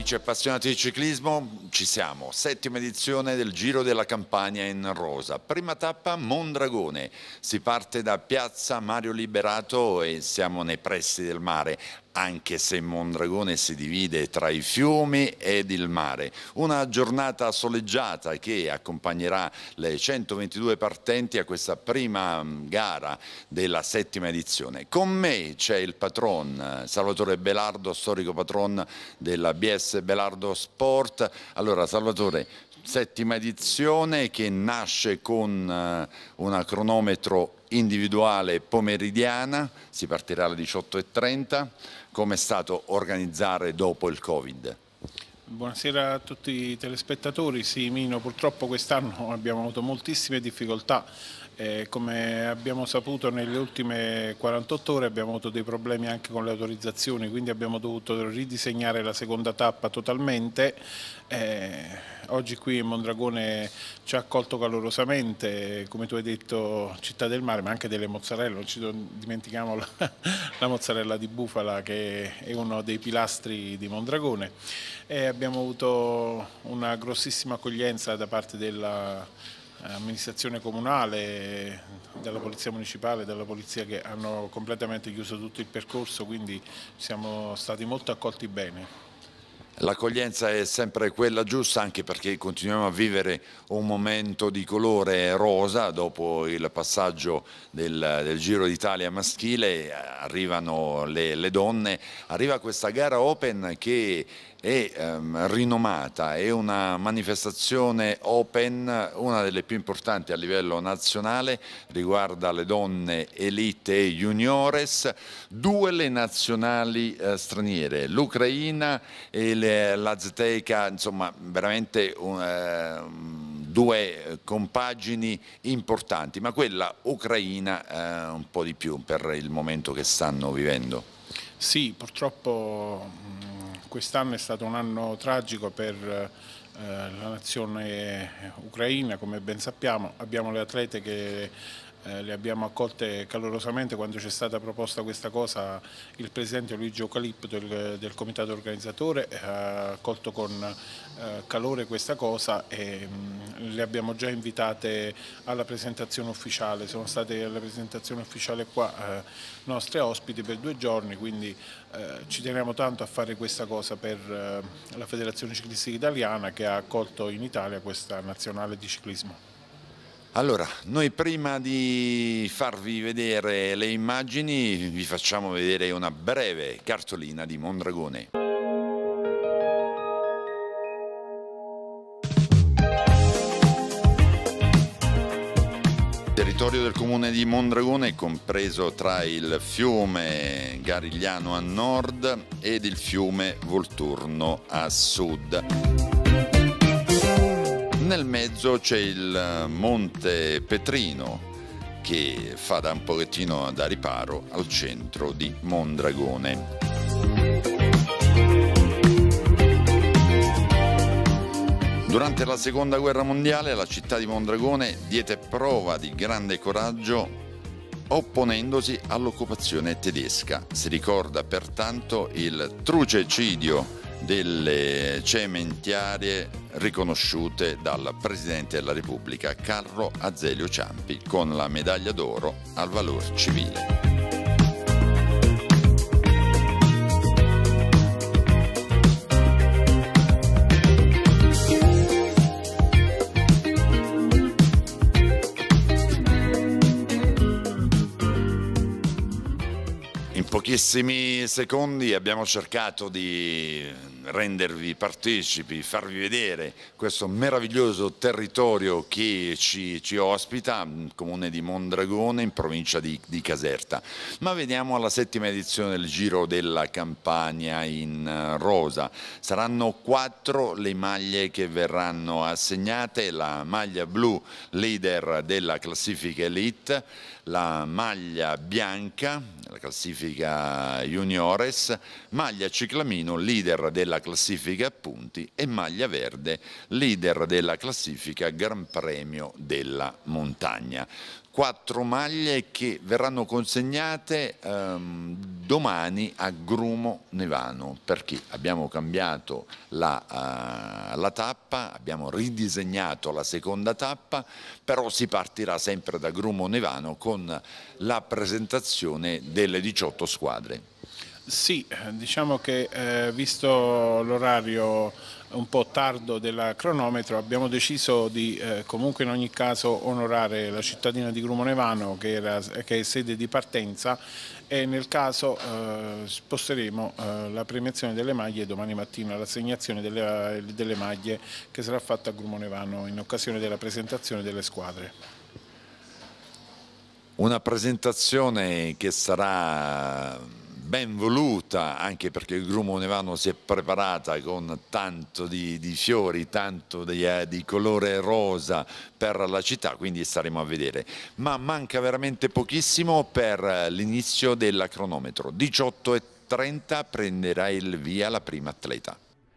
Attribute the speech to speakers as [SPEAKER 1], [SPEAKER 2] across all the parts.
[SPEAKER 1] Amici
[SPEAKER 2] appassionati di ciclismo, ci siamo. Settima edizione del Giro della Campania in rosa. Prima tappa Mondragone. Si parte da Piazza Mario Liberato e siamo nei pressi del mare anche se Mondragone si divide tra i fiumi ed il mare. Una giornata soleggiata che accompagnerà le 122 partenti a questa prima mm, gara della settima edizione. Con me c'è il patron eh, Salvatore Belardo, storico patron della BS Belardo Sport. Allora Salvatore, settima edizione che nasce con eh, una cronometro individuale pomeridiana, si partirà alle 18.30 come è stato organizzare dopo il Covid?
[SPEAKER 1] Buonasera a tutti i telespettatori, sì Mino purtroppo quest'anno abbiamo avuto moltissime difficoltà eh, come abbiamo saputo nelle ultime 48 ore abbiamo avuto dei problemi anche con le autorizzazioni, quindi abbiamo dovuto ridisegnare la seconda tappa totalmente eh, oggi qui Mondragone ci ha accolto calorosamente, come tu hai detto, Città del Mare, ma anche delle mozzarelle, non ci dimentichiamo la, la mozzarella di bufala che è uno dei pilastri di Mondragone. E abbiamo avuto una grossissima accoglienza da parte della eh, amministrazione comunale, della polizia municipale, della polizia che hanno completamente chiuso tutto il percorso, quindi siamo stati molto accolti bene.
[SPEAKER 2] L'accoglienza è sempre quella giusta anche perché continuiamo a vivere un momento di colore rosa dopo il passaggio del, del Giro d'Italia maschile, arrivano le, le donne, arriva questa gara open che è ehm, rinomata, è una manifestazione open, una delle più importanti a livello nazionale, riguarda le donne elite e juniores, due le nazionali eh, straniere, l'Ucraina e l'Azteca, insomma veramente un, eh, due compagini importanti, ma quella ucraina eh, un po' di più per il momento che stanno vivendo.
[SPEAKER 1] Sì, purtroppo mm, Quest'anno è stato un anno tragico per eh, la nazione ucraina, come ben sappiamo, abbiamo le atlete che eh, le abbiamo accolte calorosamente quando ci è stata proposta questa cosa il presidente Luigi Ocalip del, del comitato organizzatore ha accolto con eh, calore questa cosa e mh, mm, le abbiamo già invitate alla presentazione ufficiale, sono state alla presentazione ufficiale qua eh, nostre ospiti per due giorni quindi eh, ci teniamo tanto a fare questa cosa per eh, la Federazione Ciclistica Italiana che ha accolto in Italia questa nazionale di ciclismo.
[SPEAKER 2] Allora, noi prima di farvi vedere le immagini vi facciamo vedere una breve cartolina di Mondragone. Il territorio del comune di Mondragone è compreso tra il fiume Garigliano a nord ed il fiume Volturno a sud nel mezzo c'è il eh, Monte Petrino che fa da un pochettino da riparo al centro di Mondragone. Durante la seconda guerra mondiale la città di Mondragone diede prova di grande coraggio opponendosi all'occupazione tedesca. Si ricorda pertanto il trucecidio delle cementiarie riconosciute dal Presidente della Repubblica Carlo Azeglio Ciampi con la medaglia d'oro al valor civile. pochissimi secondi abbiamo cercato di rendervi partecipi, farvi vedere questo meraviglioso territorio che ci, ci ospita, mm, comune di Mondragone in provincia di, di, Caserta. Ma veniamo alla settima edizione del Giro della Campania in eh, rosa. Saranno quattro le maglie che verranno assegnate, la maglia blu leader della classifica elite, la maglia bianca, la classifica juniores, maglia ciclamino leader della della classifica punti e maglia verde leader della classifica Gran Premio della Montagna quattro maglie che verranno consegnate ehm, domani a Grumo Nevano perché abbiamo cambiato la, uh, la, tappa, abbiamo ridisegnato la seconda tappa, però si partirà sempre da Grumo Nevano con la presentazione delle 18 squadre.
[SPEAKER 1] Sì, eh, diciamo che eh, visto l'orario un po' tardo del cronometro abbiamo deciso di eh, comunque in ogni caso onorare la cittadina di Grumonevano che, era, che è sede di partenza e nel caso eh, sposteremo eh, la premiazione delle maglie domani mattina, l'assegnazione delle, delle maglie che sarà fatta a Grumonevano in occasione della presentazione delle squadre.
[SPEAKER 2] Una presentazione che sarà ben voluta, anche perché il Grumo Nevano si è preparata con tanto di, di fiori, tanto di, eh, di, colore rosa per la città, quindi staremo a vedere. Ma manca veramente pochissimo per l'inizio della cronometro. 18.30 prenderà il via la prima atleta.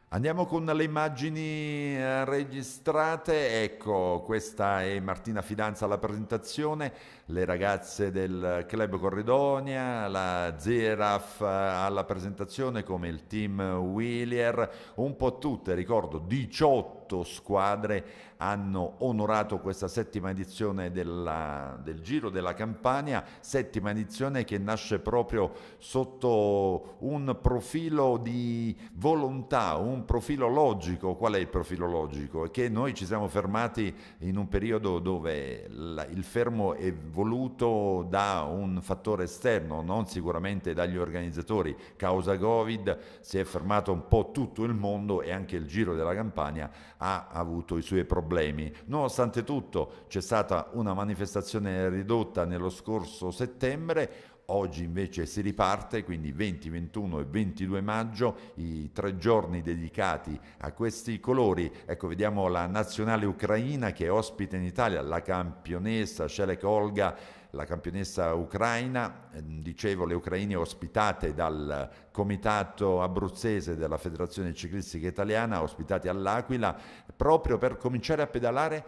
[SPEAKER 2] Andiamo con le immagini eh, registrate, ecco questa è Martina Fidanza alla presentazione, le ragazze del Club Corridonia, la Zeraf eh, alla presentazione come il team Wheelier, un po' tutte, ricordo 18 squadre hanno onorato questa settima edizione della, del Giro della Campania, settima edizione che nasce proprio sotto un profilo di volontà, un profilo logico. Qual è il profilo logico? È che noi ci siamo fermati in un periodo dove la, il fermo è volontario voluto da un fattore esterno, non sicuramente dagli organizzatori. Causa Covid si è fermato un po' tutto il mondo e anche il Giro della Campania ha avuto i suoi problemi. Nonostante tutto c'è stata una manifestazione ridotta nello scorso settembre, oggi invece si riparte, quindi 20, 21 e 22 maggio, i tre giorni dedicati a questi colori. Ecco, vediamo la nazionale ucraina che ospita in Italia la campionessa Shelek Olga la campionessa ucraina, ehm, dicevo le ucraine ospitate dal comitato abruzzese della Federazione Ciclistica Italiana, ospitate all'Aquila, proprio per cominciare a pedalare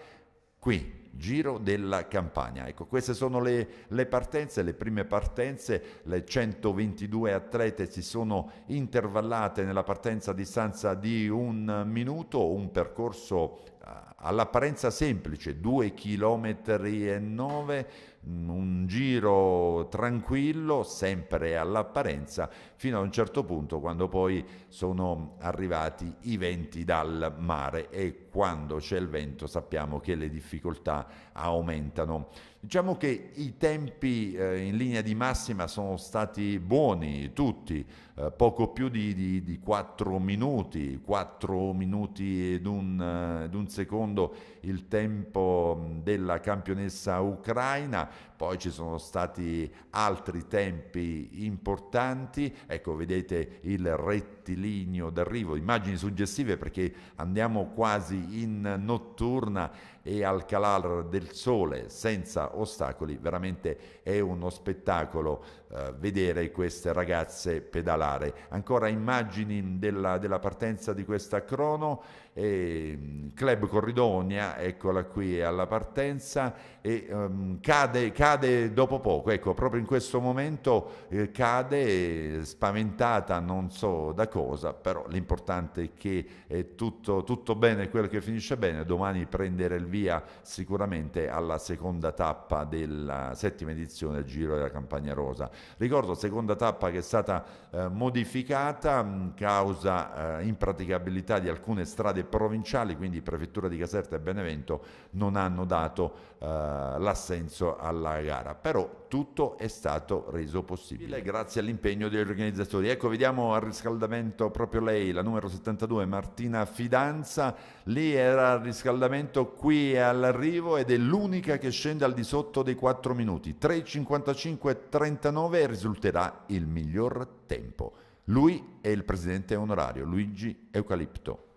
[SPEAKER 2] qui, Giro della Campania. Ecco, queste sono le, le, partenze, le prime partenze, le 122 atlete si sono intervallate nella partenza a distanza di un minuto, un percorso ah, all'apparenza semplice, 2 km e 9 un giro tranquillo, sempre all'apparenza, fino a un certo punto quando poi sono arrivati i venti dal mare e quando c'è il vento sappiamo che le difficoltà aumentano. Diciamo che i tempi eh, in linea di massima sono stati buoni tutti, eh, poco più di, di, di, 4 minuti, 4 minuti ed un, eh, ed un secondo il tempo della campionessa ucraina poi ci sono stati altri tempi importanti, ecco vedete il rettilineo d'arrivo, immagini suggestive perché andiamo quasi in notturna e al calar del sole senza ostacoli, veramente è uno spettacolo eh, vedere queste ragazze pedalare. Ancora immagini della, della partenza di questa crono, eh, Club Corridonia, eccola qui alla partenza, e ehm, cade, cade, dopo poco, ecco proprio in questo momento eh, cade spaventata non so da cosa, però l'importante è che è tutto, tutto bene quello che finisce bene, domani prendere il via via sicuramente alla seconda tappa della settima edizione del Giro della Campagna Rosa. Ricordo seconda tappa che è stata eh, modificata a mm, causa eh, impraticabilità di alcune strade provinciali, quindi Prefettura di Caserta e Benevento non hanno dato eh, l'assenso alla gara. Però tutto è stato reso possibile grazie all'impegno degli organizzatori. Ecco, vediamo al riscaldamento proprio lei, la numero 72, Martina Fidanza. Lì era il riscaldamento, qui è all'arrivo ed è l'unica che scende al di sotto dei 4 minuti. 3.55.39 risulterà il miglior tempo. Lui è il presidente onorario, Luigi Eucalipto.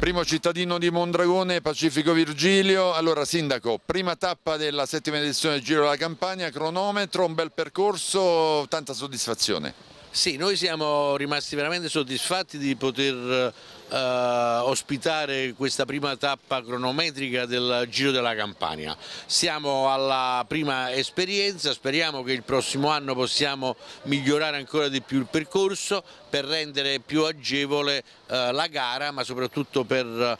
[SPEAKER 2] Primo cittadino di Mondragone, Pacifico Virgilio. Allora Sindaco, prima tappa della settima edizione del Giro della Campania, cronometro, un bel percorso, tanta soddisfazione. Sì, noi siamo rimasti veramente soddisfatti di poter eh, eh, ospitare questa prima tappa cronometrica del Giro della Campania. Siamo alla prima esperienza, speriamo che il prossimo anno possiamo migliorare ancora di più il percorso per rendere più agevole eh, la gara ma soprattutto per eh,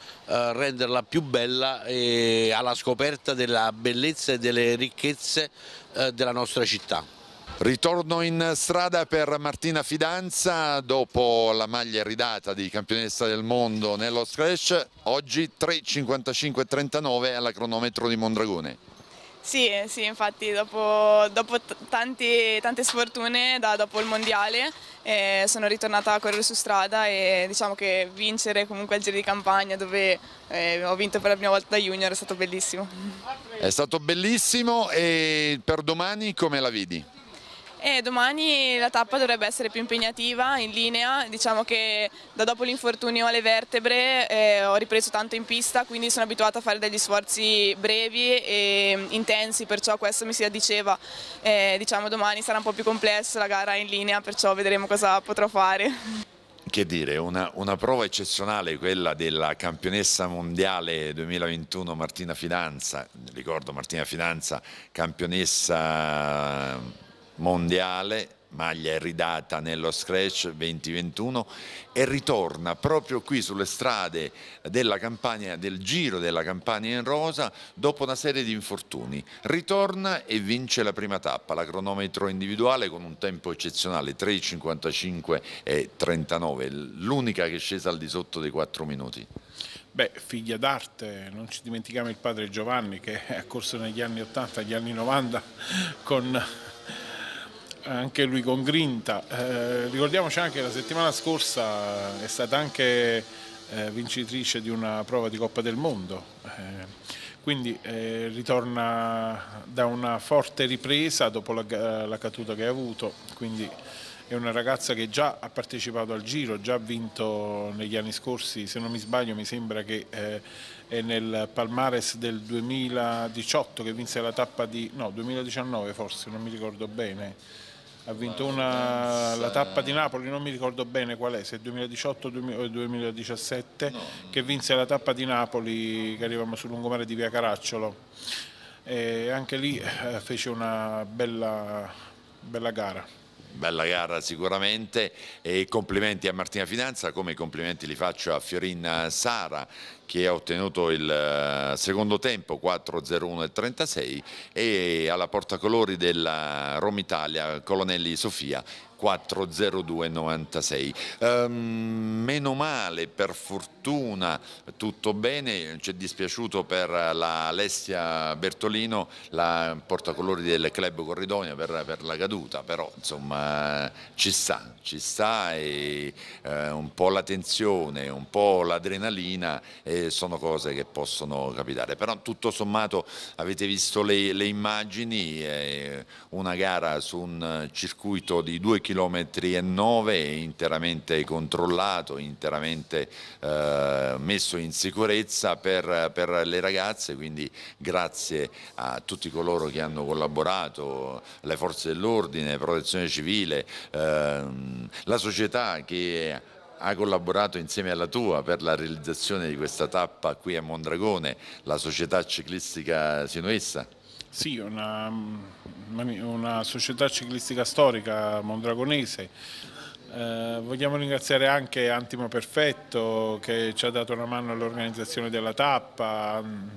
[SPEAKER 2] renderla più bella e alla scoperta della bellezza e delle ricchezze della nostra città. Ritorno in strada per Martina Fidanza dopo la maglia ridata di campionessa del mondo nello scratch, oggi 3.55.39 alla cronometro di Mondragone. Sì, eh, sì infatti dopo, dopo tanti, tante sfortune da dopo il mondiale eh, sono ritornata a correre su strada e diciamo che vincere comunque il giro di campagna dove eh, ho vinto per la prima volta da junior è stato bellissimo. È stato bellissimo e per domani come la vedi? E eh, domani la tappa dovrebbe essere più impegnativa, in linea, diciamo che da dopo l'infortunio alle vertebre eh, ho ripreso tanto in pista, quindi sono abituata a fare degli sforzi brevi e intensi, perciò questo mi si addiceva. Eh, diciamo domani sarà un po' più complesso, la gara in linea, perciò vedremo cosa potrò fare che dire, una, una, prova eccezionale quella della campionessa mondiale 2021 Martina Fidanza, ricordo Martina Fidanza, campionessa mondiale, maglia ridata nello Scratch 2021 e ritorna proprio qui sulle strade della campagna, del giro della Campania in rosa dopo una serie di infortuni. Ritorna e vince la prima tappa, la cronometro individuale con un tempo eccezionale 3,55 e 39, l'unica che è scesa al di sotto dei 4 minuti.
[SPEAKER 1] Beh, figlia d'arte, non ci dimentichiamo il padre Giovanni che è corso negli anni 80, negli anni 90 con anche lui con grinta. Eh, ricordiamoci anche che la settimana scorsa eh, è stata anche eh, vincitrice di una prova di Coppa del Mondo, eh, quindi eh, ritorna da una forte ripresa dopo la, la, caduta che ha avuto, quindi è una ragazza che già ha partecipato al giro, già ha vinto negli anni scorsi, se non mi sbaglio mi sembra che eh, è nel Palmares del 2018 che vinse la tappa di, no 2019 forse, non mi ricordo bene, ha vinto una, la tappa di Napoli, non mi ricordo bene qual è, se 2018 o 2017, no. che vinse la tappa di Napoli che arrivavamo sul lungomare di Via Caracciolo. E anche lì eh, fece una bella, bella gara
[SPEAKER 2] bella gara sicuramente e complimenti a Martina Finanza come complimenti li faccio a Fiorin Sara che ha ottenuto il eh, secondo tempo 4-0-1-36 e alla portacolori della Roma Italia Colonelli Sofia 40296. Um, ehm, meno male, per fortuna, tutto bene, ci è dispiaciuto per eh, la Alessia Bertolino, la portacolori del club Corridonia per, per, la caduta, però insomma ci sta, ci sta e eh, un po' la tensione, un po' l'adrenalina eh, sono cose che possono capitare, però tutto sommato avete visto le, le immagini, eh, una gara su un circuito di 2 km km e 9 è interamente controllato, interamente eh, messo in sicurezza per, per, le ragazze, quindi grazie a tutti coloro che hanno collaborato, le forze dell'ordine, protezione civile, eh, la società che ha collaborato insieme alla tua per la realizzazione di questa tappa qui a Mondragone, la società ciclistica Sinuessa.
[SPEAKER 1] Sì, una, una società ciclistica storica mondragonese. Eh, vogliamo ringraziare anche Antima Perfetto che ci ha dato una mano all'organizzazione della tappa, mm,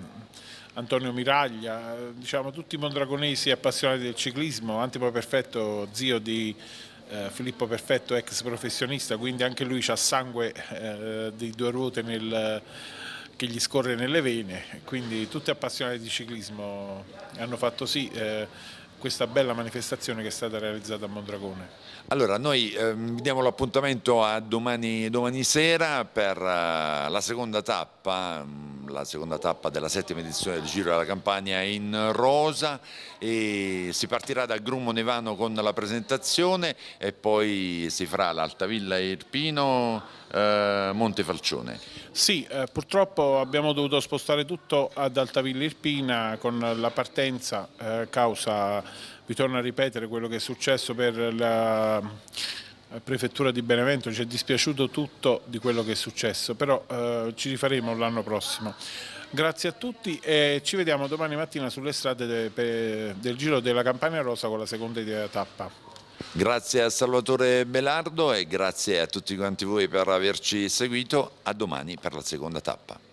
[SPEAKER 1] Antonio Miraglia, diciamo tutti i mondragonesi appassionati del ciclismo, Antima Perfetto zio di eh, Filippo Perfetto ex professionista, quindi anche lui ha sangue eh, di due ruote nel che gli scorre nelle vene, quindi tutti appassionati di ciclismo hanno fatto sì eh, questa bella manifestazione che è stata realizzata a Mondragone.
[SPEAKER 2] Allora noi eh, diamo l'appuntamento a domani, domani, sera per uh, la seconda tappa. Mm, la seconda tappa della settima edizione del Giro della Campania in rosa e si partirà da Grumo Nevano con la presentazione e poi si farà l'Altavilla Irpino eh, Montefalcione.
[SPEAKER 1] Sì, eh, purtroppo abbiamo dovuto spostare tutto ad Altavilla Irpina con la partenza eh, causa, vi torno a ripetere quello che è successo per la eh, prefettura di Benevento, ci è dispiaciuto tutto di quello che è successo, però eh, ci rifaremo l'anno prossimo. Grazie a tutti e ci vediamo domani mattina sulle strade de, pe, del Giro della Campania Rosa con la seconda idea tappa. Grazie a
[SPEAKER 2] Salvatore Belardo e grazie a tutti quanti voi per averci seguito. A domani per la seconda tappa.